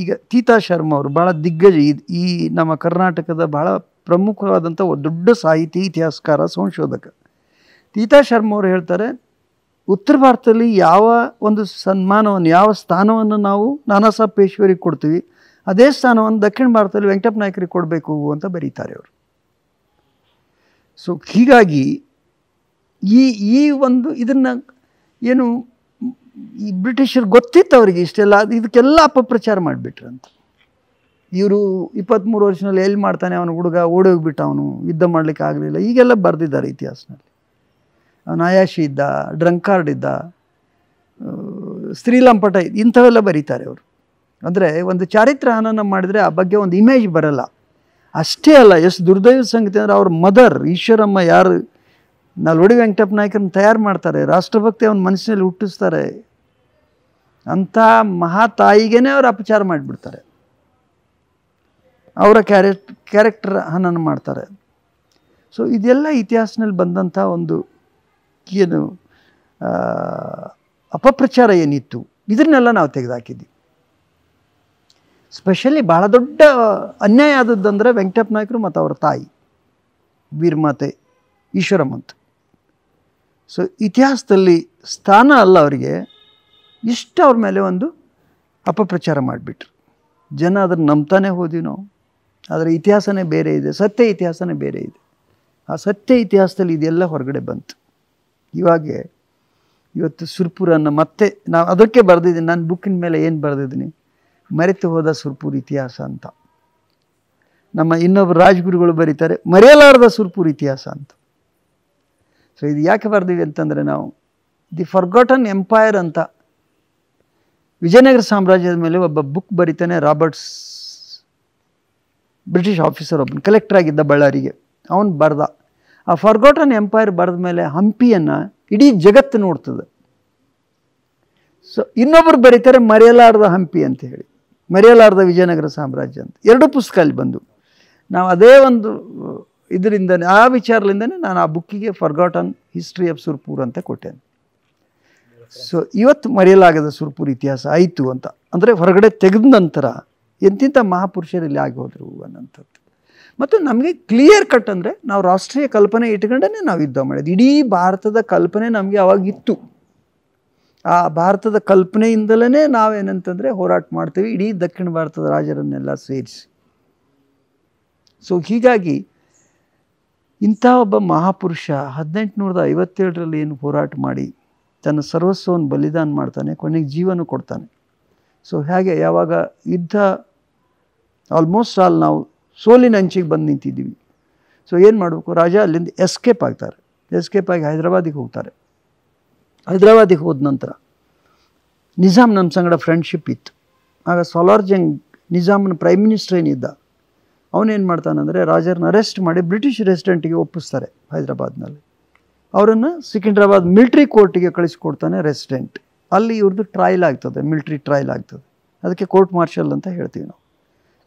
ಈಗ ತೀತಾ ಶರ್ಮ ಅವರು ಬಹಳ ದಿಗ್ಗಜ ಈ ನಮ್ಮ ಕರ್ನಾಟಕದ ಬಹಳ ಪ್ರಮುಖವಾದಂಥ ದೊಡ್ಡ ಸಾಹಿತಿ ಇತಿಹಾಸಕಾರ ಸಂಶೋಧಕ ತೀತಾ ಶರ್ಮ ಅವರು ಹೇಳ್ತಾರೆ ಉತ್ತರ ಭಾರತದಲ್ಲಿ ಯಾವ ಒಂದು ಸನ್ಮಾನವನ್ನು ಯಾವ ಸ್ಥಾನವನ್ನು ನಾವು ನಾನಾ ಸಾಹೇಬ್ ಪೇಶ್ವರಿಗೆ ಕೊಡ್ತೀವಿ ಅದೇ ಸ್ಥಾನವನ್ನು ದಕ್ಷಿಣ ಭಾರತದಲ್ಲಿ ವೆಂಕಟಪ್ಪ ನಾಯಕರಿಗೆ ಕೊಡಬೇಕು ಅಂತ ಬರೀತಾರೆ ಅವರು ಸೊ ಹೀಗಾಗಿ ಈ ಈ ಒಂದು ಇದನ್ನು ಏನು ಈ ಬ್ರಿಟಿಷರು ಗೊತ್ತಿತ್ತು ಅವರಿಗೆ ಇಷ್ಟೆಲ್ಲ ಇದಕ್ಕೆಲ್ಲ ಅಪಪ್ರಚಾರ ಮಾಡಿಬಿಟ್ರಂತ ಇವರು ಇಪ್ಪತ್ತ್ಮೂರು ವರ್ಷದಲ್ಲಿ ಎಲ್ಲಿ ಮಾಡ್ತಾನೆ ಅವನು ಹುಡುಗ ಓಡೋಗ್ಬಿಟ್ಟು ಅವನು ಯುದ್ಧ ಮಾಡಲಿಕ್ಕೆ ಆಗಲಿಲ್ಲ ಈಗೆಲ್ಲ ಬರೆದಿದ್ದಾರೆ ಇತಿಹಾಸದಲ್ಲಿ ಅವನು ಆಯಾಶಿ ಇದ್ದ ಡ್ರಂಕಾರ್ಡ್ ಇದ್ದ ಸ್ತ್ರೀಲಂಪಟ ಇಂಥವೆಲ್ಲ ಬರೀತಾರೆ ಅವರು ಅಂದರೆ ಒಂದು ಚಾರಿತ್ರ ಹನನ ಮಾಡಿದರೆ ಆ ಬಗ್ಗೆ ಒಂದು ಇಮೇಜ್ ಬರಲ್ಲ ಅಷ್ಟೇ ಅಲ್ಲ ಎಷ್ಟು ದುರ್ದೈವ ಸಂಗತಿ ಅಂದರೆ ಅವ್ರ ಮದರ್ ಈಶ್ವರಮ್ಮ ಯಾರು ನಾಲ್ವಡಿ ವೆಂಕಟಪ್ಪ ನಾಯಕರನ್ನ ತಯಾರು ಮಾಡ್ತಾರೆ ರಾಷ್ಟ್ರಭಕ್ತಿ ಅವನ ಮನಸ್ಸಿನಲ್ಲಿ ಹುಟ್ಟಿಸ್ತಾರೆ ಅಂಥ ಮಹಾ ತಾಯಿಗೇನೆ ಅವರು ಅಪಚಾರ ಮಾಡಿಬಿಡ್ತಾರೆ ಅವರ ಕ್ಯಾರೆಕ್ ಕ್ಯಾರೆಕ್ಟರ್ ಹನನ ಮಾಡ್ತಾರೆ ಸೊ ಇದೆಲ್ಲ ಇತಿಹಾಸನಲ್ಲಿ ಬಂದಂಥ ಒಂದು ಏನು ಅಪಪ್ರಚಾರ ಏನಿತ್ತು ಇದನ್ನೆಲ್ಲ ನಾವು ತೆಗೆದುಹಾಕಿದ್ವಿ ಸ್ಪೆಷಲಿ ಭಾಳ ದೊಡ್ಡ ಅನ್ಯಾಯ ಆದದ್ದಂದರೆ ವೆಂಕಟಪ್ಪ ನಾಯ್ಕರು ಮತ್ತು ಅವರ ತಾಯಿ ವೀರಮಾತೆ ಈಶ್ವರಮ್ಮಂತ ಸೊ ಇತಿಹಾಸದಲ್ಲಿ ಸ್ಥಾನ ಅಲ್ಲ ಅವರಿಗೆ ಇಷ್ಟು ಅವ್ರ ಮೇಲೆ ಒಂದು ಅಪಪ್ರಚಾರ ಮಾಡಿಬಿಟ್ರು ಜನ ಅದನ್ನು ನಂಬ್ತಾನೆ ಹೋದ್ವಿ ನಾವು ಅದರ ಇತಿಹಾಸನೇ ಬೇರೆ ಇದೆ ಸತ್ಯ ಇತಿಹಾಸನೇ ಬೇರೆ ಇದೆ ಆ ಸತ್ಯ ಇತಿಹಾಸದಲ್ಲಿ ಇದೆಲ್ಲ ಹೊರಗಡೆ ಬಂತು ಇವಾಗೆ ಇವತ್ತು ಸುರ್ಪುರನ್ನು ಮತ್ತೆ ನಾನು ಅದಕ್ಕೆ ಬರೆದಿದ್ದೀನಿ ನಾನು ಬುಕ್ಕಿನ ಮೇಲೆ ಏನು ಬರೆದಿದ್ದೀನಿ ಮರೆತು ಹೋದ ಸುರ್ಪುರ್ ಇತಿಹಾಸ ಅಂತ ನಮ್ಮ ಇನ್ನೊಬ್ರು ರಾಜ್ಗುರುಗಳು ಬರೀತಾರೆ ಮರೆಯಲಾರದ ಸುರ್ಪುರ್ ಇತಿಹಾಸ ಅಂತ ಸೊ ಇದು ಯಾಕೆ ಬರೆದಿವಿ ಅಂತಂದರೆ ನಾವು ದಿ ಫರ್ಗಾಟನ್ ಎಂಪೈರ್ ಅಂತ ವಿಜಯನಗರ ಸಾಮ್ರಾಜ್ಯದ ಮೇಲೆ ಒಬ್ಬ ಬುಕ್ ಬರಿತಾನೆ ರಾಬರ್ಟ್ಸ್ ಬ್ರಿಟಿಷ್ ಆಫೀಸರ್ ಒಬ್ಬನು ಕಲೆಕ್ಟರ್ ಆಗಿದ್ದ ಬಳ್ಳಾರಿಗೆ ಅವನು ಬರೆದ ಆ ಫರ್ಗಾಟನ್ ಎಂಪೈರ್ ಬರೆದ ಮೇಲೆ ಹಂಪಿಯನ್ನು ಇಡೀ ಜಗತ್ತು ನೋಡ್ತದೆ ಸೊ ಇನ್ನೊಬ್ಬರು ಬರೀತಾರೆ ಮರೆಯಲಾರದ ಹಂಪಿ ಅಂತ ಹೇಳಿ ಮರೆಯಲಾರದ ವಿಜಯನಗರ ಸಾಮ್ರಾಜ್ಯ ಅಂತ ಎರಡು ಪುಸ್ತಕ ಅಲ್ಲಿ ಬಂದು ನಾವು ಅದೇ ಒಂದು ಇದರಿಂದ ಆ ವಿಚಾರದಿಂದನೇ ನಾನು ಆ ಬುಕ್ಕಿಗೆ ಫರ್ಗಾಟನ್ ಹಿಸ್ಟ್ರಿ ಆಫ್ ಸುರ್ಪೂರ್ ಅಂತ ಕೊಟ್ಟೇನೆ ಸೊ ಇವತ್ತು ಮರೆಯಲಾಗದ ಸುರ್ಪುರ ಇತಿಹಾಸ ಆಯಿತು ಅಂತ ಅಂದರೆ ಹೊರಗಡೆ ತೆಗೆದ ನಂತರ ಎಂತಿಂಥ ಮಹಾಪುರುಷರಲ್ಲಿ ಆಗಿ ಹೋದರು ಅನ್ನೋಂಥದ್ದು ಮತ್ತು ನಮಗೆ ಕ್ಲಿಯರ್ ಕಟ್ ಅಂದರೆ ನಾವು ರಾಷ್ಟ್ರೀಯ ಕಲ್ಪನೆ ಇಟ್ಕೊಂಡೇ ನಾವು ಯುದ್ಧ ಮಾಡಿದ್ವಿ ಇಡೀ ಭಾರತದ ಕಲ್ಪನೆ ನಮಗೆ ಅವಾಗಿತ್ತು ಆ ಭಾರತದ ಕಲ್ಪನೆಯಿಂದಲೇ ನಾವೇನಂತಂದರೆ ಹೋರಾಟ ಮಾಡ್ತೀವಿ ಇಡೀ ದಕ್ಷಿಣ ಭಾರತದ ರಾಜರನ್ನೆಲ್ಲ ಸೇರಿಸಿ ಸೊ ಹೀಗಾಗಿ ಇಂಥ ಒಬ್ಬ ಮಹಾಪುರುಷ ಹದಿನೆಂಟುನೂರದ ಐವತ್ತೇಳರಲ್ಲಿ ಏನು ಹೋರಾಟ ಮಾಡಿ ತನ್ನ ಸರ್ವಸ್ವವನ್ನು ಬಲಿದಾನ ಮಾಡ್ತಾನೆ ಕೊನೆಗೆ ಜೀವನ ಕೊಡ್ತಾನೆ ಸೊ ಹಾಗೆ ಯಾವಾಗ ಯುದ್ಧ ಆಲ್ಮೋಸ್ಟ್ ಆಲ್ ನಾವು ಸೋಲಿನ ಅಂಚಿಗೆ ಬಂದು ನಿಂತಿದ್ದೀವಿ ಸೊ ಏನು ಮಾಡಬೇಕು ರಾಜ ಅಲ್ಲಿಂದ ಎಸ್ಕೇಪ್ ಆಗ್ತಾರೆ ಎಸ್ಕೇಪ್ ಆಗಿ ಹೈದರಾಬಾದಿಗೆ ಹೋಗ್ತಾರೆ ಹೈದರಾಬಾದಿಗೆ ಹೋದ ನಂತರ ನಿಜಾಮ್ ನಮ್ಮ ಸಂಗಡ ಫ್ರೆಂಡ್ಶಿಪ್ ಇತ್ತು ಆಗ ಸೋಲಾರ್ ಜಂಗ್ ನಿಜಾಮ್ನ ಪ್ರೈಮ್ ಮಿನಿಸ್ಟರ್ ಏನಿದ್ದ ಅವನೇನು ಮಾಡ್ತಾನಂದರೆ ರಾಜರನ್ನ ಅರೆಸ್ಟ್ ಮಾಡಿ ಬ್ರಿಟಿಷ್ ರೆಸಿಡೆಂಟಿಗೆ ಒಪ್ಪಿಸ್ತಾರೆ ಹೈದರಾಬಾದ್ನಲ್ಲಿ ಅವರನ್ನು ಸಿಕಿಂದ್ರಾಬಾದ್ ಮಿಲ್ಟ್ರಿ ಕೋರ್ಟಿಗೆ ಕಳಿಸಿಕೊಡ್ತಾನೆ ರೆಸಿಡೆಂಟ್ ಅಲ್ಲಿ ಇವ್ರದ್ದು ಟ್ರಯಲ್ ಆಗ್ತದೆ ಮಿಲ್ಟ್ರಿ ಟ್ರಯಲ್ ಆಗ್ತದೆ ಅದಕ್ಕೆ ಕೋರ್ಟ್ ಮಾರ್ಷಲ್ ಅಂತ ಹೇಳ್ತೀವಿ ನಾವು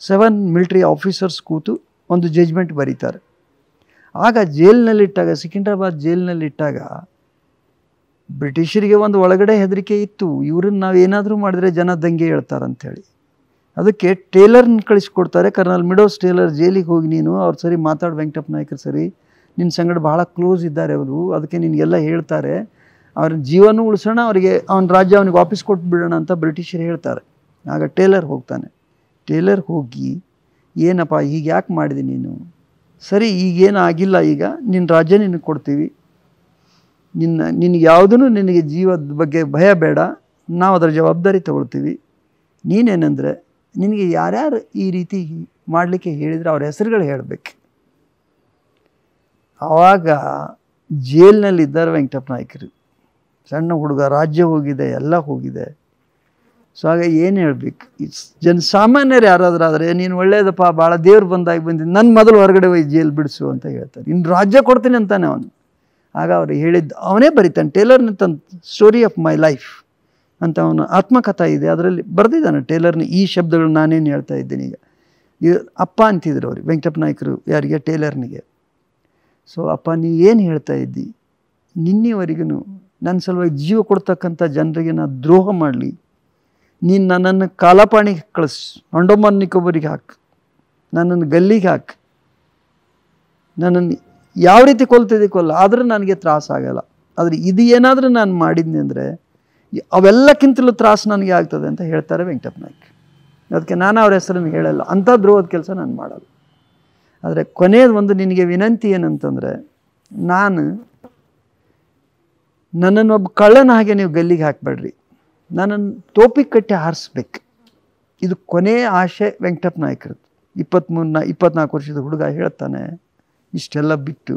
ಸೆವೆನ್ ಮಿಲ್ಟ್ರಿ ಆಫೀಸರ್ಸ್ ಕೂತು ಒಂದು ಜಜ್ಮೆಂಟ್ ಬರೀತಾರೆ ಆಗ ಜೈಲಿನಲ್ಲಿಟ್ಟಾಗ ಸಿಕಿಂದ್ರಾಬಾದ್ ಜೈಲಿನಲ್ಲಿಟ್ಟಾಗ ಬ್ರಿಟಿಷರಿಗೆ ಒಂದು ಒಳಗಡೆ ಹೆದರಿಕೆ ಇತ್ತು ಇವ್ರನ್ನ ನಾವು ಏನಾದರೂ ಮಾಡಿದರೆ ಜನ ದಂಗೆ ಹೇಳ್ತಾರಂಥೇಳಿ ಅದಕ್ಕೆ ಟೇಲರ್ನ ಕಳಿಸ್ಕೊಡ್ತಾರೆ ಕರ್ನಲ್ ಮಿಡೋಸ್ ಟೇಲರ್ ಜೈಲಿಗೆ ಹೋಗಿ ನೀನು ಅವ್ರು ಸರಿ ಮಾತಾಡಿ ವೆಂಕಟಪ್ಪ ನಾಯ್ಕರು ಸರಿ ನಿನ್ನ ಸಂಗಡ ಭಾಳ ಕ್ಲೋಸ್ ಇದ್ದಾರೆ ಅವರು ಅದಕ್ಕೆ ನಿನಗೆಲ್ಲ ಹೇಳ್ತಾರೆ ಅವ್ರ ಜೀವನ ಉಳಿಸೋಣ ಅವರಿಗೆ ಅವನ ರಾಜ್ಯ ಅವನಿಗೆ ವಾಪಸ್ ಕೊಟ್ಟು ಬಿಡೋಣ ಅಂತ ಬ್ರಿಟಿಷರು ಹೇಳ್ತಾರೆ ಆಗ ಟೇಲರ್ ಹೋಗ್ತಾನೆ ಟೇಲರ್ ಹೋಗಿ ಏನಪ್ಪ ಈಗ ಯಾಕೆ ಮಾಡಿದೆ ನೀನು ಸರಿ ಈಗೇನು ಆಗಿಲ್ಲ ಈಗ ನಿನ್ನ ರಾಜ್ಯ ನಿನಗೆ ಕೊಡ್ತೀವಿ ನಿನ್ನ ನಿನಗೆ ಯಾವುದೂ ನಿನಗೆ ಜೀವದ ಬಗ್ಗೆ ಭಯ ಬೇಡ ನಾವು ಅದರ ಜವಾಬ್ದಾರಿ ತೊಗೊಳ್ತೀವಿ ನೀನೇನೆಂದರೆ ನಿನಗೆ ಯಾರ್ಯಾರು ಈ ರೀತಿ ಮಾಡಲಿಕ್ಕೆ ಹೇಳಿದರೆ ಅವ್ರ ಹೆಸರುಗಳು ಹೇಳಬೇಕು ಆವಾಗ ಜೈಲ್ನಲ್ಲಿದ್ದಾರೆ ವೆಂಕಟಪ್ಪ ನಾಯ್ಕರು ಸಣ್ಣ ಹುಡುಗ ರಾಜ್ಯ ಹೋಗಿದೆ ಎಲ್ಲ ಹೋಗಿದೆ ಸೊ ಆಗ ಏನು ಹೇಳ್ಬೇಕು ಜನ ಜನಸಾಮಾನ್ಯರು ಯಾರಾದರೂ ಆದರೆ ನೀನು ಒಳ್ಳೆಯದಪ್ಪ ಭಾಳ ದೇವ್ರು ಬಂದಾಗ ಬಂದಿದ್ದು ನನ್ನ ಮೊದಲು ಹೊರಗಡೆ ಹೋಗಿ ಜೇಲ್ ಬಿಡಿಸು ಅಂತ ಹೇಳ್ತಾರೆ ಇನ್ನು ರಾಜ್ಯ ಕೊಡ್ತೀನಿ ಅಂತಾನೆ ಅವನು ಆಗ ಅವ್ರು ಹೇಳಿದ್ದು ಅವನೇ ಬರೀತಾನೆ ಟೇಲರ್ನ ತನ್ನ ಸ್ಟೋರಿ ಆಫ್ ಮೈ ಲೈಫ್ ಅಂತ ಅವನು ಆತ್ಮಕಥಾ ಇದೆ ಅದರಲ್ಲಿ ಬರೆದಿದ್ದಾನೆ ಟೇಲರ್ನ ಈ ಶಬ್ದಗಳು ನಾನೇನು ಹೇಳ್ತಾ ಇದ್ದೀನಿ ಈಗ ಅಪ್ಪ ಅಂತಿದ್ರು ಅವ್ರಿಗೆ ವೆಂಕಟಪ್ಪ ನಾಯ್ಕರು ಯಾರಿಗೆ ಟೇಲರ್ನಿಗೆ ಸೊ ಅಪ್ಪ ನೀ ಏನು ಹೇಳ್ತಾ ಇದ್ದಿ ನಿನ್ನೆವರೆಗೂ ನನ್ನ ಸಲುವಾಗಿ ಜೀವ ಕೊಡ್ತಕ್ಕಂಥ ಜನರಿಗೆ ನಾನು ದ್ರೋಹ ಮಾಡಲಿ ನೀನು ನನ್ನನ್ನು ಕಾಲಪಾಣಿಗೆ ಕಳಿಸು ಅಂಡೋಮಾನ್ ಹಾಕು ನನ್ನನ್ನು ಗಲ್ಲಿಗೆ ಹಾಕು ನನ್ನನ್ನು ಯಾವ ರೀತಿ ಕೊಲ್ತಿದ್ದೆ ಕೊಲ್ಲ ಆದರೂ ನನಗೆ ತ್ರಾಸ ಆಗಲ್ಲ ಆದರೆ ಇದು ಏನಾದರೂ ನಾನು ಮಾಡಿದ್ನಿ ಅಂದರೆ ಅವೆಲ್ಲಕ್ಕಿಂತಲೂ ತ್ರಾಸು ನನಗೆ ಆಗ್ತದೆ ಅಂತ ಹೇಳ್ತಾರೆ ವೆಂಕಟಪ್ಪ ನಾಯ್ಕ ಅದಕ್ಕೆ ನಾನು ಅವ್ರ ಹೆಸರನ್ನು ಹೇಳಲ್ಲ ಅಂಥ ದ್ರೋಹದ ಕೆಲಸ ನಾನು ಮಾಡಲ್ಲ ಆದರೆ ಕೊನೆಯದು ಒಂದು ನಿನಗೆ ವಿನಂತಿ ಏನಂತಂದರೆ ನಾನು ನನ್ನನ್ನು ಒಬ್ಬ ಕಳ್ಳನ ಹಾಗೆ ನೀವು ಗಲ್ಲಿಗೆ ಹಾಕಬೇಡ್ರಿ ನನ್ನನ್ನು ತೋಪಿ ಕಟ್ಟಿ ಹಾರಿಸ್ಬೇಕು ಇದು ಕೊನೆಯ ಆಶೆ ವೆಂಕಟಪ್ಪ ನಾಯ್ಕರದ್ದು ಇಪ್ಪತ್ತ್ಮೂರನ್ನ ಇಪ್ಪತ್ನಾಲ್ಕು ವರ್ಷದ ಹುಡುಗ ಹೇಳ್ತಾನೆ ಇಷ್ಟೆಲ್ಲ ಬಿಟ್ಟು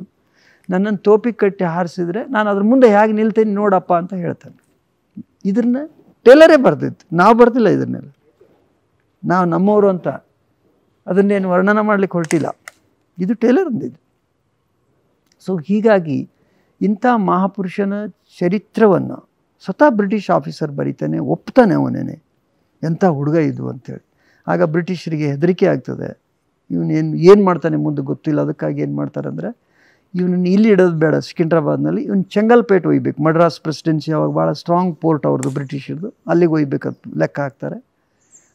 ನನ್ನನ್ನು ತೋಪಿ ಕಟ್ಟಿ ಹಾರಿಸಿದ್ರೆ ನಾನು ಅದ್ರ ಮುಂದೆ ಹೇಗೆ ನಿಲ್ತೇನೆ ನೋಡಪ್ಪ ಅಂತ ಹೇಳ್ತಾನೆ ಇದನ್ನ ಟೇಲರೇ ಬರ್ದಿತ್ತು ನಾವು ಬರ್ತಿಲ್ಲ ಇದನ್ನೆಲ್ಲ ನಾವು ನಮ್ಮವರು ಅಂತ ಅದನ್ನೇನು ವರ್ಣನೆ ಮಾಡಲಿಕ್ಕೆ ಹೊರಟಿಲ್ಲ ಇದು ಇದು ಸೊ ಹೀಗಾಗಿ ಇಂಥ ಮಹಾಪುರುಷನ ಚರಿತ್ರವನ್ನು ಸ್ವತಃ ಬ್ರಿಟಿಷ್ ಆಫೀಸರ್ ಬರೀತಾನೆ ಒಪ್ತಾನೆ ಅವನೇನೆ ಎಂಥ ಹುಡುಗ ಇದು ಅಂತೇಳಿ ಆಗ ಬ್ರಿಟಿಷರಿಗೆ ಹೆದರಿಕೆ ಆಗ್ತದೆ ಇವನು ಏನು ಏನು ಮಾಡ್ತಾನೆ ಮುಂದೆ ಗೊತ್ತಿಲ್ಲ ಅದಕ್ಕಾಗಿ ಏನು ಮಾಡ್ತಾರೆ ಅಂದರೆ ಇವನನ್ನು ಇಲ್ಲಿ ಇಡೋದು ಬೇಡ ಸಿಕಿಂದ್ರಾಬಾದ್ನಲ್ಲಿ ಇವನು ಚೆಂಗಲ್ಪೇಟೆ ಒಯ್ಬೇಕು ಮಡ್ರಾಸ್ ಪ್ರೆಸಿಡೆನ್ಸಿ ಅವಾಗ ಭಾಳ ಸ್ಟ್ರಾಂಗ್ ಪೋರ್ಟ್ ಅವ್ರದ್ದು ಬ್ರಿಟಿಷರದು ಅಲ್ಲಿಗೆ ಒಯ್ಬೇಕಂತ ಲೆಕ್ಕ ಹಾಕ್ತಾರೆ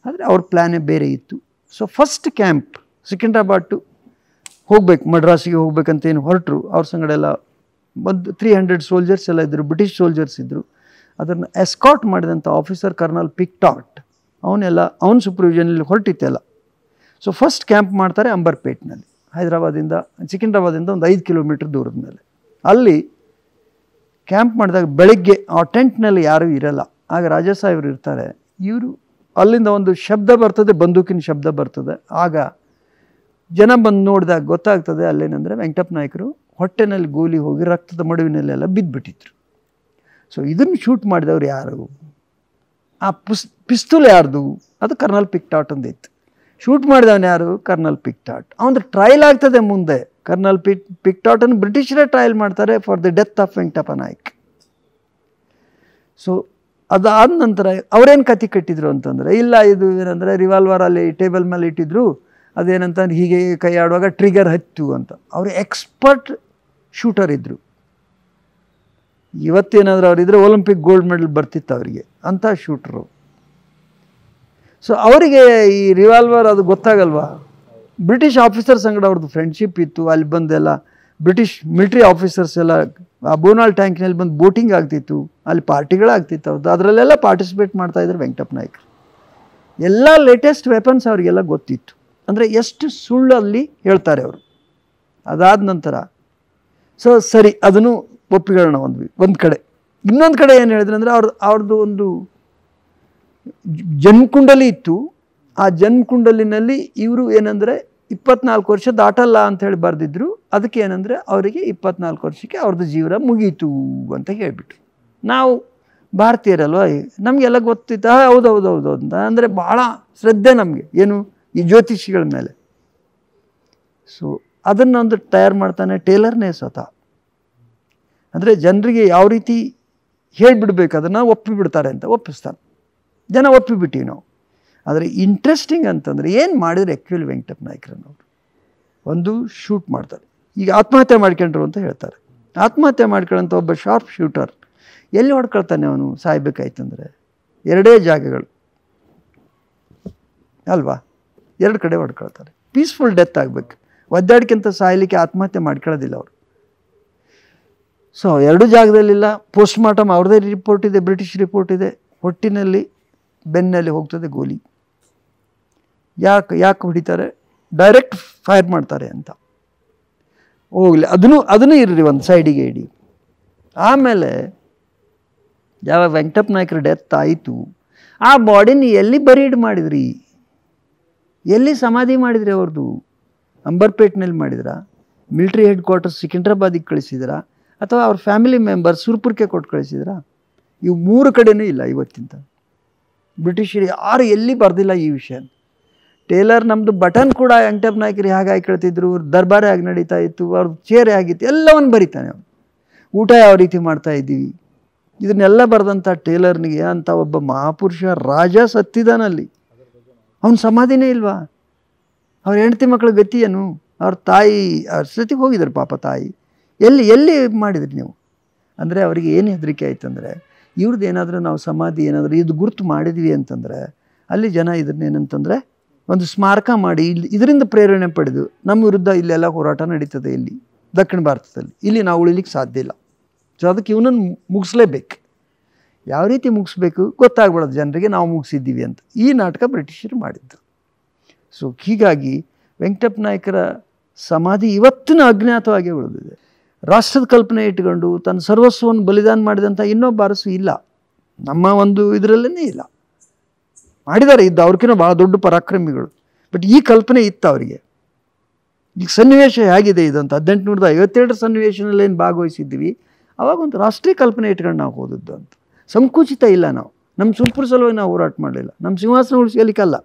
ಆದರೆ ಅವ್ರ ಪ್ಲ್ಯಾನೇ ಬೇರೆ ಇತ್ತು so first camp Secunderabad to ಹೋಗ್ಬೇಕು ಮಡ್ರಾಸಿಗೆ ಹೋಗ್ಬೇಕಂತೇನು ಏನು ಹೊರಟರು ಅವ್ರ ಸಂಗಡ ಎಲ್ಲ ಬಂದು ತ್ರೀ ಹಂಡ್ರೆಡ್ ಸೋಲ್ಜರ್ಸ್ ಎಲ್ಲ ಇದ್ದರು ಬ್ರಿಟಿಷ್ ಸೋಲ್ಜರ್ಸ್ ಇದ್ದರು ಅದನ್ನು ಎಸ್ಕಾಟ್ ಮಾಡಿದಂಥ ಆಫೀಸರ್ ಕರ್ನಲ್ ಪಿಕ್ಟಾಟ್ ಅವನ್ನೆಲ್ಲ ಅವನ ಸೂಪರ್ವಿಷನಲ್ಲಿ ಹೊರಟಿತ್ತೆಲ್ಲ ಸೊ ಫಸ್ಟ್ ಕ್ಯಾಂಪ್ ಮಾಡ್ತಾರೆ ಅಂಬರ್ಪೇಟ್ನಲ್ಲಿ ಹೈದರಾಬಾದಿಂದ ಸಿಕಿಂದ್ರಾಬಾದಿಂದ ಒಂದು ಐದು ಕಿಲೋಮೀಟ್ರ್ ದೂರದ ಮೇಲೆ ಅಲ್ಲಿ ಕ್ಯಾಂಪ್ ಮಾಡಿದಾಗ ಬೆಳಗ್ಗೆ ಆ ಟೆಂಟ್ನಲ್ಲಿ ಯಾರೂ ಇರಲ್ಲ ಆಗ ರಾಜಾ ಸಾಹೇಬರು ಇರ್ತಾರೆ ಇವರು ಅಲ್ಲಿಂದ ಒಂದು ಶಬ್ದ ಬರ್ತದೆ ಬಂದೂಕಿನ ಶಬ್ದ ಬರ್ತದೆ ಆಗ ಜನ ಬಂದು ನೋಡಿದಾಗ ಗೊತ್ತಾಗ್ತದೆ ಅಲ್ಲೇನೆಂದರೆ ವೆಂಕಟಪ್ಪ ನಾಯಕರು ಹೊಟ್ಟೆನಲ್ಲಿ ಗೋಲಿ ಹೋಗಿ ರಕ್ತದ ಮಡುವಿನಲ್ಲೆಲ್ಲ ಬಿದ್ದುಬಿಟ್ಟಿದ್ರು ಸೊ ಇದನ್ನು ಶೂಟ್ ಮಾಡಿದವರು ಯಾರು ಆ ಪುಸ್ ಪಿಸ್ತೂಲ್ ಯಾರ್ದು ಅದು ಕರ್ನಲ್ ಪಿಕ್ಟಾಟ್ ಅಂದಿತ್ತು ಶೂಟ್ ಮಾಡಿದವನು ಯಾರು ಕರ್ನಲ್ ಪಿಕ್ಟಾಟ್ ಅವನ ಟ್ರಯಲ್ ಆಗ್ತದೆ ಮುಂದೆ ಕರ್ನಲ್ ಪಿಕ್ ಪಿಕ್ಟಾಟನ್ನು ಬ್ರಿಟಿಷರೇ ಟ್ರಯಲ್ ಮಾಡ್ತಾರೆ for the death of Venkatappa Nayak so ಅದಾದ ನಂತರ ಅವರೇನು ಕತಿ ಕಟ್ಟಿದ್ರು ಅಂತಂದರೆ ಇಲ್ಲ ಇದು ಏನಂದರೆ ರಿವಾಲ್ವರಲ್ಲಿ ಟೇಬಲ್ ಮೇಲೆ ಇಟ್ಟಿದ್ರು ಅದೇನಂತಂದ್ರೆ ಹೀಗೆ ಕೈ ಆಡುವಾಗ ಟ್ರಿಗರ್ ಹತ್ತು ಅಂತ ಅವರು ಎಕ್ಸ್ಪರ್ಟ್ ಶೂಟರ್ ಇದ್ದರು ಇವತ್ತೇನಾದರೂ ಅವರಿದ್ದರೆ ಒಲಿಂಪಿಕ್ ಗೋಲ್ಡ್ ಮೆಡಲ್ ಬರ್ತಿತ್ತು ಅವರಿಗೆ ಅಂಥ ಶೂಟ್ರು ಸೊ ಅವರಿಗೆ ಈ ರಿವಾಲ್ವರ್ ಅದು ಗೊತ್ತಾಗಲ್ವಾ ಬ್ರಿಟಿಷ್ ಆಫೀಸರ್ ಸಂಗಡ ಅವ್ರದ್ದು ಫ್ರೆಂಡ್ಶಿಪ್ ಇತ್ತು ಅಲ್ಲಿ ಬಂದೆಲ್ಲ ಬ್ರಿಟಿಷ್ ಮಿಲ್ಟ್ರಿ ಆಫೀಸರ್ಸ್ ಎಲ್ಲ ಆ ಬೋನಾಲ್ ಟ್ಯಾಂಕ್ನಲ್ಲಿ ಬಂದು ಬೋಟಿಂಗ್ ಆಗ್ತಿತ್ತು ಅಲ್ಲಿ ಪಾರ್ಟಿಗಳಾಗ್ತಿತ್ತು ಅವ್ರದ್ದು ಅದರಲ್ಲೆಲ್ಲ ಪಾರ್ಟಿಸಿಪೇಟ್ ಮಾಡ್ತಾಯಿದ್ರು ವೆಂಕಟಪ್ಪ ನಾಯ್ಕರು ಎಲ್ಲ ಲೇಟೆಸ್ಟ್ ವೆಪನ್ಸ್ ಅವರಿಗೆಲ್ಲ ಗೊತ್ತಿತ್ತು ಅಂದರೆ ಎಷ್ಟು ಸುಳ್ಳಲ್ಲಿ ಹೇಳ್ತಾರೆ ಅವರು ಅದಾದ ನಂತರ ಸೊ ಸರಿ ಅದನ್ನು ಒಪ್ಪಿಕೊಳ್ಳೋಣ ಒಂದು ಒಂದು ಕಡೆ ಇನ್ನೊಂದು ಕಡೆ ಏನು ಹೇಳಿದ್ರೆ ಅಂದರೆ ಅವ್ರ ಅವ್ರದ್ದು ಒಂದು ಜನ್ಮಕುಂಡಲಿ ಇತ್ತು ಆ ಜನ್ಮಕುಂಡಲಿನಲ್ಲಿ ಇವರು ಏನಂದರೆ ಇಪ್ಪತ್ನಾಲ್ಕು ವರ್ಷ ದಾಟಲ್ಲ ಅಂತ ಹೇಳಿ ಬರೆದಿದ್ರು ಅದಕ್ಕೆ ಏನಂದರೆ ಅವರಿಗೆ ಇಪ್ಪತ್ನಾಲ್ಕು ವರ್ಷಕ್ಕೆ ಅವ್ರದ್ದು ಜೀವನ ಮುಗೀತು ಅಂತ ಹೇಳಿಬಿಟ್ರು ನಾವು ಭಾರತೀಯರಲ್ವ ನಮಗೆಲ್ಲ ಗೊತ್ತಿತ್ತು ಹೌದು ಹೌದು ಹೌದು ಅಂತ ಅಂದರೆ ಭಾಳ ಶ್ರದ್ಧೆ ನಮಗೆ ಏನು ಈ ಜ್ಯೋತಿಷಿಗಳ ಮೇಲೆ ಸೊ ಅದನ್ನು ಒಂದು ತಯಾರು ಮಾಡ್ತಾನೆ ಟೇಲರ್ನೇ ಸ್ವತಃ ಅಂದರೆ ಜನರಿಗೆ ಯಾವ ರೀತಿ ಹೇಳಿಬಿಡ್ಬೇಕು ಅದನ್ನು ಒಪ್ಪಿಬಿಡ್ತಾರೆ ಅಂತ ಒಪ್ಪಿಸ್ತಾನೆ ಜನ ಒಪ್ಪಿಬಿಟ್ಟಿವಿ ನಾವು ಆದರೆ ಇಂಟ್ರೆಸ್ಟಿಂಗ್ ಅಂತಂದರೆ ಏನು ಮಾಡಿದರೆ ಆ್ಯಕ್ಚುಲಿ ವೆಂಕಟಪ್ಪ ನಾಯ್ಕರನ್ನವರು ಒಂದು ಶೂಟ್ ಮಾಡ್ತಾರೆ ಈಗ ಆತ್ಮಹತ್ಯೆ ಮಾಡ್ಕೊಂಡ್ರು ಅಂತ ಹೇಳ್ತಾರೆ ಆತ್ಮಹತ್ಯೆ ಮಾಡ್ಕೊಳ್ಳೋಂಥ ಒಬ್ಬ ಶಾರ್ಪ್ ಶೂಟರ್ ಎಲ್ಲಿ ಹೊಡ್ಕೊಳ್ತಾನೆ ಅವನು ಸಾಯ್ಬೇಕಾಯ್ತಂದರೆ ಎರಡೇ ಜಾಗಗಳು ಅಲ್ವಾ ಎರಡು ಕಡೆ ಹೊಡ್ಕೊಳ್ತಾರೆ ಪೀಸ್ಫುಲ್ ಡೆತ್ ಆಗಬೇಕು ಒದ್ದಾಡ್ಕಿಂತ ಸಾಯಲಿಕ್ಕೆ ಆತ್ಮಹತ್ಯೆ ಮಾಡ್ಕೊಳ್ಳೋದಿಲ್ಲ ಅವರು ಸೊ ಎರಡು ಜಾಗದಲ್ಲಿಲ್ಲ ಪೋಸ್ಟ್ ಮಾರ್ಟಮ್ ಅವ್ರದೇ ರಿಪೋರ್ಟ್ ಇದೆ ಬ್ರಿಟಿಷ್ ರಿಪೋರ್ಟ್ ಇದೆ ಹೊಟ್ಟಿನಲ್ಲಿ ಬೆನ್ನಲ್ಲಿ ಹೋಗ್ತದೆ ಗೋಲಿ ಯಾಕೆ ಯಾಕೆ ಹೊಡಿತಾರೆ ಡೈರೆಕ್ಟ್ ಫೈರ್ ಮಾಡ್ತಾರೆ ಅಂತ ಹೋಗಲಿ ಅದನ್ನು ಅದನ್ನು ಇರ್ರಿ ಒಂದು ಸೈಡಿಗೆ ಇಡಿ ಆಮೇಲೆ ಯಾವಾಗ ವೆಂಕಟಪ್ಪ ಡೆತ್ ಆಯಿತು ಆ ಬಾಡಿನ ಎಲ್ಲಿ ಬರೀಡ್ ಮಾಡಿದ್ರಿ ಎಲ್ಲಿ ಸಮಾಧಿ ಮಾಡಿದ್ರಿ ಅವ್ರದ್ದು ಅಂಬರ್ಪೇಟ್ನಲ್ಲಿ ಮಾಡಿದ್ರ ಮಿಲ್ಟ್ರಿ ಹೆಡ್ ಕ್ವಾರ್ಟರ್ಸ್ ಸಿಕಿಂದ್ರಾಬಾದಿಗೆ ಕಳಿಸಿದ್ರ ಅಥವಾ ಅವ್ರ ಫ್ಯಾಮಿಲಿ ಮೆಂಬರ್ ಸುರ್ಪುರ್ಕೆ ಕೊಟ್ಟು ಕಳಿಸಿದ್ರಾ ಇವು ಮೂರು ಕಡೆಯೂ ಇಲ್ಲ ಇವತ್ತಿಂದ ಬ್ರಿಟಿಷರು ಯಾರು ಎಲ್ಲಿ ಬರೆದಿಲ್ಲ ಈ ವಿಷಯ ಟೇಲರ್ ನಮ್ಮದು ಬಟನ್ ಕೂಡ ಎಂಟರ್ ನಾಯಕರು ಹೇಗೆ ಕೇಳ್ತಿದ್ರು ದರ್ಬಾರಿ ಆಗಿ ನಡೀತಾ ಇತ್ತು ಅವ್ರದ್ದು ಚೇರ್ ಆಗಿತ್ತು ಎಲ್ಲವನ್ನು ಬರೀತಾನೆ ಅವನು ಊಟ ಯಾವ ರೀತಿ ಮಾಡ್ತಾ ಇದ್ದೀವಿ ಇದನ್ನೆಲ್ಲ ಬರೆದಂಥ ಟೇಲರ್ನಿಗೆ ಅಂಥ ಒಬ್ಬ ಮಹಾಪುರುಷ ರಾಜ ಸತ್ತಿದಾನಲ್ಲಿ ಅವನ ಸಮಾಧಿನೇ ಇಲ್ವಾ ಅವ್ರ ಹೆಂಡತಿ ಮಕ್ಕಳ ಗತಿಯೇನು ಅವ್ರ ತಾಯಿ ಅವ್ರ ಸತಿಗೆ ಹೋಗಿದ್ರು ಪಾಪ ತಾಯಿ ಎಲ್ಲಿ ಎಲ್ಲಿ ಮಾಡಿದ್ರಿ ನೀವು ಅಂದರೆ ಅವರಿಗೆ ಏನು ಹೆದರಿಕೆ ಆಯ್ತು ಅಂದರೆ ಇವ್ರದ್ದು ಏನಾದರೂ ನಾವು ಸಮಾಧಿ ಏನಾದರೂ ಇದು ಗುರುತು ಮಾಡಿದ್ವಿ ಅಂತಂದರೆ ಅಲ್ಲಿ ಜನ ಇದನ್ನೇನಂತಂದರೆ ಒಂದು ಸ್ಮಾರಕ ಮಾಡಿ ಇಲ್ಲಿ ಇದರಿಂದ ಪ್ರೇರಣೆ ಪಡೆದು ನಮ್ಮ ವಿರುದ್ಧ ಇಲ್ಲೆಲ್ಲ ಹೋರಾಟ ನಡೀತದೆ ಇಲ್ಲಿ ದಕ್ಷಿಣ ಭಾರತದಲ್ಲಿ ಇಲ್ಲಿ ನಾವು ಉಳಿಲಿಕ್ಕೆ ಸಾಧ್ಯ ಇಲ್ಲ ಸೊ ಅದಕ್ಕೆ ಇವನನ್ನು ಮುಗಿಸ್ಲೇಬೇಕು ಯಾವ ರೀತಿ ಮುಗಿಸ್ಬೇಕು ಗೊತ್ತಾಗ್ಬಿಡೋದು ಜನರಿಗೆ ನಾವು ಮುಗಿಸಿದ್ದೀವಿ ಅಂತ ಈ ನಾಟಕ ಬ್ರಿಟಿಷರು ಮಾಡಿದ್ದರು ಸೊ ಹೀಗಾಗಿ ವೆಂಕಟಪ್ಪ ನಾಯಕರ ಸಮಾಧಿ ಇವತ್ತಿನ ಅಜ್ಞಾತವಾಗಿ ಉಳಿದಿದೆ ರಾಷ್ಟ್ರದ ಕಲ್ಪನೆ ಇಟ್ಕೊಂಡು ತನ್ನ ಸರ್ವಸ್ವವನ್ನು ಬಲಿದಾನ ಮಾಡಿದಂಥ ಇನ್ನೊಬ್ಬ ಅರಸು ಇಲ್ಲ ನಮ್ಮ ಒಂದು ಇದರಲ್ಲೇ ಇಲ್ಲ ಮಾಡಿದ್ದಾರೆ ಇದ್ದ ಅವ್ರಿಗಿಂತ ಭಾಳ ದೊಡ್ಡ ಪರಾಕ್ರಮಿಗಳು ಬಟ್ ಈ ಕಲ್ಪನೆ ಇತ್ತು ಅವರಿಗೆ ಈಗ ಸನ್ನಿವೇಶ ಹೇಗಿದೆ ಇದು ಅಂತ ಹದಿನೆಂಟುನೂರದ ಐವತ್ತೆರಡರ ಸನ್ನಿವೇಶನಲ್ಲಿ ಏನು ಭಾಗವಹಿಸಿದ್ವಿ ಅವಾಗ ಒಂದು ರಾಷ್ಟ್ರೀಯ ಕಲ್ಪನೆ ಇಟ್ಕೊಂಡು ನಾವು ಓದಿದ್ದು ಅಂತ ಸಂಕುಚಿತ ಇಲ್ಲ ನಾವು ನಮ್ಮ ಸುಂಪುರ ಸಲುವಾಗಿ ನಾವು ಹೋರಾಟ ಮಾಡಲಿಲ್ಲ ನಮ್ಮ ಸಿಂಹಾಸನ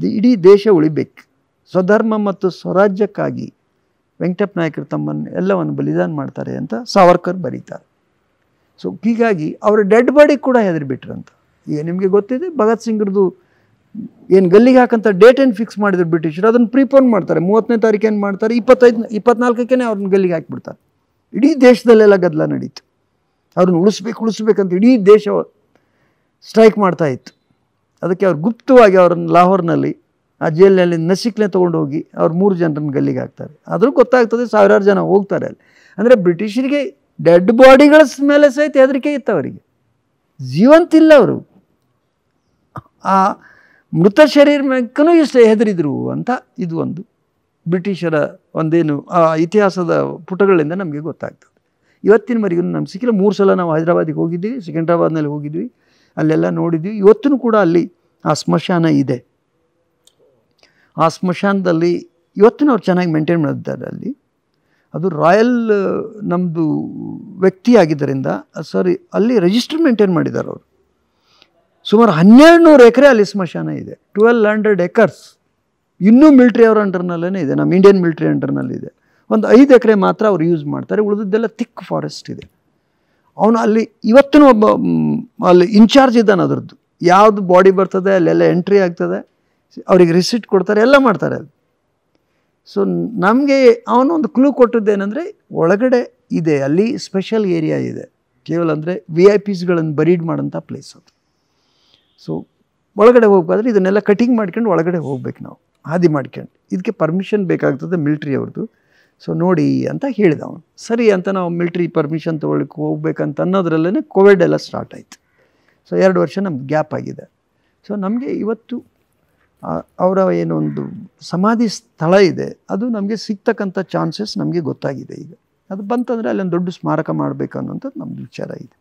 ದಿ ಇಡೀ ದೇಶ ಉಳಿಬೇಕು ಸ್ವಧರ್ಮ ಮತ್ತು ಸ್ವರಾಜ್ಯಕ್ಕಾಗಿ ವೆಂಕಟಪ್ಪ ನಾಯಕರು ತಮ್ಮನ್ನು ಎಲ್ಲವನ್ನು ಬಲಿದಾನ ಮಾಡ್ತಾರೆ ಅಂತ ಸಾವರ್ಕರ್ ಬರೀತಾರೆ ಸೊ ಹೀಗಾಗಿ ಅವರ ಡೆಡ್ ಬಾಡಿ ಕೂಡ ಹೆದರಿಬಿಟ್ರಂತ ಈಗ ನಿಮಗೆ ಗೊತ್ತಿದೆ ಭಗತ್ ಸಿಂಗ್ರದ್ದು ಏನು ಗಲ್ಲಿಗೆ ಹಾಕಂತ ಡೇಟ್ ಏನು ಫಿಕ್ಸ್ ಮಾಡಿದ್ರು ಬ್ರಿಟಿಷರು ಅದನ್ನು ಪ್ರಿಪೋನ್ ಮಾಡ್ತಾರೆ ಮೂವತ್ತನೇ ತಾರೀಕು ಏನು ಮಾಡ್ತಾರೆ ಇಪ್ಪತ್ತೈದು ಇಪ್ಪತ್ನಾಲ್ಕಕ್ಕೆ ಅವ್ರನ್ನ ಗಲ್ಲಿಗೆ ಹಾಕಿಬಿಡ್ತಾರೆ ಇಡೀ ದೇಶದಲ್ಲೆಲ್ಲ ಗದ್ದಲ ನಡೀತು ಅವ್ರನ್ನ ಉಳಿಸ್ಬೇಕು ಉಳಿಸ್ಬೇಕಂತ ಇಡೀ ದೇಶ ಸ್ಟ್ರೈಕ್ ಮಾಡ್ತಾ ಇತ್ತು ಅದಕ್ಕೆ ಅವ್ರು ಗುಪ್ತವಾಗಿ ಅವ್ರನ್ನ ಲಾಹೋರ್ನಲ್ಲಿ ಆ ಜೈಲಿನಲ್ಲಿ ನಸಿಕ್ಲೆ ಹೋಗಿ ಅವ್ರು ಮೂರು ಜನರನ್ನು ಗಲ್ಲಿಗೆ ಹಾಕ್ತಾರೆ ಆದರೂ ಗೊತ್ತಾಗ್ತದೆ ಸಾವಿರಾರು ಜನ ಹೋಗ್ತಾರೆ ಅಲ್ಲಿ ಅಂದರೆ ಬ್ರಿಟಿಷರಿಗೆ ಡೆಡ್ ಬಾಡಿಗಳ ಮೇಲೆ ಸಹಿತ ಹೆದರಿಕೆ ಇತ್ತು ಅವರಿಗೆ ಜೀವಂತಿಲ್ಲ ಅವರು ಆ ಮೃತ ಶರೀರ ಮೇಕೂ ಇಷ್ಟು ಹೆದರಿದ್ರು ಅಂತ ಇದು ಒಂದು ಬ್ರಿಟಿಷರ ಒಂದೇನು ಆ ಇತಿಹಾಸದ ಪುಟಗಳಿಂದ ನಮಗೆ ಗೊತ್ತಾಗ್ತದೆ ಇವತ್ತಿನವರೆಗೂ ನಮ್ಗೆ ಸಿಕ್ಕಿಲ್ಲ ಮೂರು ಸಲ ನಾವು ಹೈದರಾಬಾದಿಗೆ ಹೋಗಿದ್ವಿ ಸಿಕಂದ್ರಾಬಾದ್ನಲ್ಲಿ ಹೋಗಿದ್ವಿ ಅಲ್ಲೆಲ್ಲ ನೋಡಿದ್ವಿ ಇವತ್ತೂ ಕೂಡ ಅಲ್ಲಿ ಆ ಸ್ಮಶಾನ ಇದೆ ಆ ಸ್ಮಶಾನದಲ್ಲಿ ಇವತ್ತಿನ ಅವ್ರು ಚೆನ್ನಾಗಿ ಮೇಂಟೈನ್ ಮಾಡಿದ್ದಾರೆ ಅಲ್ಲಿ ಅದು ರಾಯಲ್ ನಮ್ಮದು ವ್ಯಕ್ತಿ ಆಗಿದ್ದರಿಂದ ಸಾರಿ ಅಲ್ಲಿ ರಿಜಿಸ್ಟರ್ ಮೇಂಟೈನ್ ಮಾಡಿದ್ದಾರೆ ಅವರು ಸುಮಾರು ಹನ್ನೆರಡು ನೂರು ಎಕರೆ ಅಲ್ಲಿ ಸ್ಮಶಾನ ಇದೆ ಟ್ವೆಲ್ ಹಂಡ್ರೆಡ್ ಎಕರ್ಸ್ ಇನ್ನೂ ಮಿಲ್ಟ್ರಿ ಅವರ ಅಂಡರ್ನಲ್ಲೇ ಇದೆ ನಮ್ಮ ಇಂಡಿಯನ್ ಮಿಲ್ಟ್ರಿ ಇದೆ ಒಂದು ಐದು ಎಕರೆ ಮಾತ್ರ ಅವ್ರು ಯೂಸ್ ಮಾಡ್ತಾರೆ ಉಳಿದದ್ದೆಲ್ಲ ತಿಕ್ ಫಾರೆಸ್ಟ್ ಇದೆ ಅವನು ಅಲ್ಲಿ ಇವತ್ತೂ ಒಬ್ಬ ಅಲ್ಲಿ ಇನ್ಚಾರ್ಜ್ ಇದ್ದಾನೆ ಅದರದ್ದು ಯಾವುದು ಬಾಡಿ ಬರ್ತದೆ ಅಲ್ಲೆಲ್ಲ ಎಂಟ್ರಿ ಆಗ್ತದೆ ಅವರಿಗೆ ರಿಸಿಟ್ ಕೊಡ್ತಾರೆ ಎಲ್ಲ ಮಾಡ್ತಾರೆ ಅದು ಸೊ ನಮಗೆ ಅವನು ಒಂದು ಕ್ಲೂ ಕೊಟ್ಟದ್ದೇನೆಂದರೆ ಒಳಗಡೆ ಇದೆ ಅಲ್ಲಿ ಸ್ಪೆಷಲ್ ಏರಿಯಾ ಇದೆ ಕೇವಲ ಅಂದರೆ ವಿ ಐ ಪಿಸ್ಗಳನ್ನು ಬರೀಡ್ ಮಾಡೋಂಥ ಪ್ಲೇಸ್ ಅದು ಸೊ ಒಳಗಡೆ ಹೋಗಬೇಕಾದ್ರೆ ಇದನ್ನೆಲ್ಲ ಕಟಿಂಗ್ ಮಾಡ್ಕೊಂಡು ಒಳಗಡೆ ಹೋಗ್ಬೇಕು ನಾವು ಹಾದಿ ಮಾಡ್ಕೊಂಡು ಇದಕ್ಕೆ ಪರ್ಮಿಷನ್ ಬೇಕಾಗ್ತದೆ ಮಿಲ್ಟ್ರಿ ಅವ್ರದ್ದು ಸೊ ನೋಡಿ ಅಂತ ಹೇಳಿದ ಅವನು ಸರಿ ಅಂತ ನಾವು ಮಿಲ್ಟ್ರಿ ಪರ್ಮಿಷನ್ ತೊಗೊಳಕ್ಕೆ ಹೋಗ್ಬೇಕಂತ ಅನ್ನೋದ್ರಲ್ಲೇ ಕೋವಿಡ್ ಎಲ್ಲ ಸ್ಟಾರ್ಟ್ ಆಯಿತು ಸೊ ಎರಡು ವರ್ಷ ನಮ್ಗೆ ಗ್ಯಾಪ್ ಆಗಿದೆ ಸೊ ನಮಗೆ ಇವತ್ತು ಅವರ ಏನೊಂದು ಸಮಾಧಿ ಸ್ಥಳ ಇದೆ ಅದು ನಮಗೆ ಸಿಗ್ತಕ್ಕಂಥ ಚಾನ್ಸಸ್ ನಮಗೆ ಗೊತ್ತಾಗಿದೆ ಈಗ ಅದು ಬಂತಂದರೆ ಅಲ್ಲೊಂದು ದೊಡ್ಡ ಸ್ಮಾರಕ ಮಾಡಬೇಕು ಅನ್ನೋಂಥದ್ದು ನಮ್ಮದು ವಿಚಾರ ಇದೆ